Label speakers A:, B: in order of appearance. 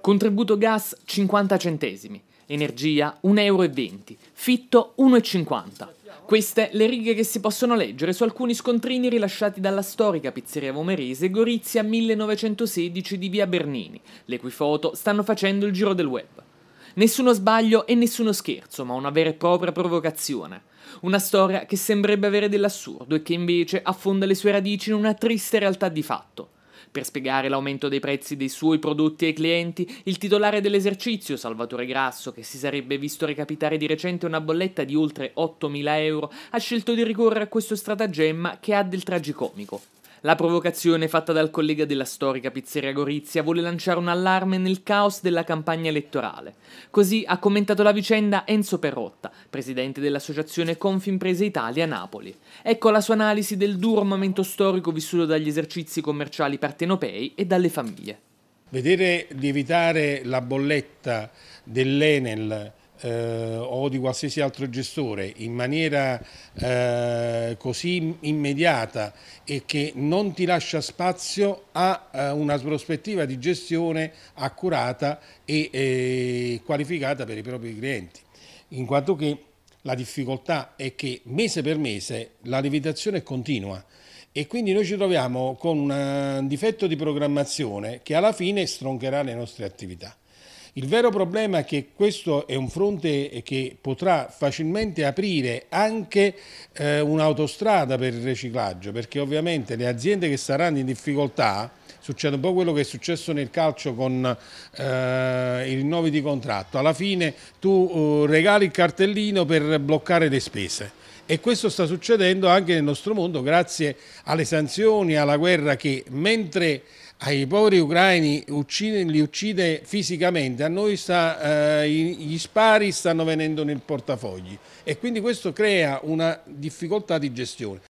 A: Contributo gas 50 centesimi, energia 1,20 euro, fitto 1,50. Queste le righe che si possono leggere su alcuni scontrini rilasciati dalla storica pizzeria vomerese Gorizia 1916 di via Bernini, le cui foto stanno facendo il giro del web. Nessuno sbaglio e nessuno scherzo, ma una vera e propria provocazione. Una storia che sembrerebbe avere dell'assurdo e che invece affonda le sue radici in una triste realtà di fatto. Per spiegare l'aumento dei prezzi dei suoi prodotti ai clienti, il titolare dell'esercizio, Salvatore Grasso, che si sarebbe visto recapitare di recente una bolletta di oltre 8.000 euro, ha scelto di ricorrere a questo stratagemma che ha del tragicomico. La provocazione fatta dal collega della storica Pizzeria Gorizia vuole lanciare un allarme nel caos della campagna elettorale. Così ha commentato la vicenda Enzo Perrotta, presidente dell'associazione Confimprese Italia Napoli. Ecco la sua analisi del duro momento storico vissuto dagli esercizi commerciali partenopei e dalle famiglie.
B: Vedere di evitare la bolletta dell'Enel eh, o di qualsiasi altro gestore in maniera eh, così immediata e che non ti lascia spazio a, a eh, una prospettiva di gestione accurata e eh, qualificata per i propri clienti, in quanto che la difficoltà è che mese per mese la levitazione è continua e quindi noi ci troviamo con eh, un difetto di programmazione che alla fine stroncherà le nostre attività. Il vero problema è che questo è un fronte che potrà facilmente aprire anche eh, un'autostrada per il riciclaggio, perché ovviamente le aziende che saranno in difficoltà, succede un po' quello che è successo nel calcio con eh, i rinnovi di contratto, alla fine tu eh, regali il cartellino per bloccare le spese e questo sta succedendo anche nel nostro mondo grazie alle sanzioni, alla guerra che mentre ai poveri ucraini uccide, li uccide fisicamente, a noi sta, eh, gli spari stanno venendo nel portafogli e quindi questo crea una difficoltà di gestione.